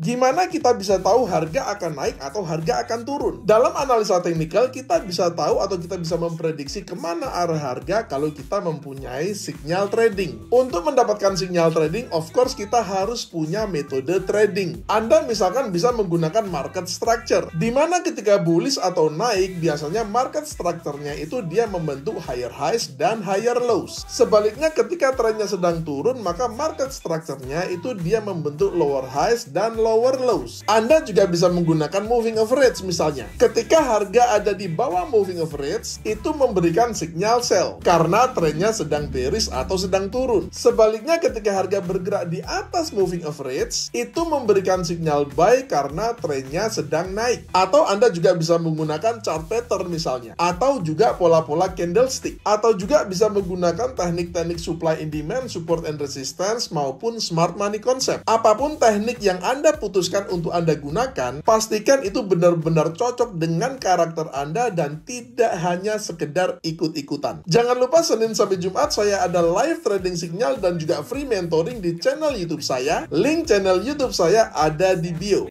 Gimana kita bisa tahu harga akan naik atau harga akan turun? Dalam analisa teknikal, kita bisa tahu atau kita bisa memprediksi kemana arah harga kalau kita mempunyai signal trading. Untuk mendapatkan signal trading, of course kita harus punya metode trading. Anda misalkan bisa menggunakan market structure, di mana ketika bullish atau naik, biasanya market structure-nya itu dia membentuk higher highs dan higher lows. Sebaliknya ketika trennya sedang turun, maka market structure-nya itu dia membentuk lower highs dan lower lower lows. Anda juga bisa menggunakan moving average misalnya. Ketika harga ada di bawah moving average, itu memberikan signal sell karena trennya sedang bearish atau sedang turun. Sebaliknya ketika harga bergerak di atas moving average, itu memberikan signal buy karena trennya sedang naik. Atau Anda juga bisa menggunakan chart pattern misalnya, atau juga pola-pola candlestick, atau juga bisa menggunakan teknik-teknik supply and demand, support and resistance maupun smart money concept. Apapun teknik yang Anda putuskan untuk Anda gunakan, pastikan itu benar-benar cocok dengan karakter Anda dan tidak hanya sekedar ikut-ikutan. Jangan lupa Senin sampai Jumat saya ada live trading signal dan juga free mentoring di channel YouTube saya. Link channel YouTube saya ada di bio.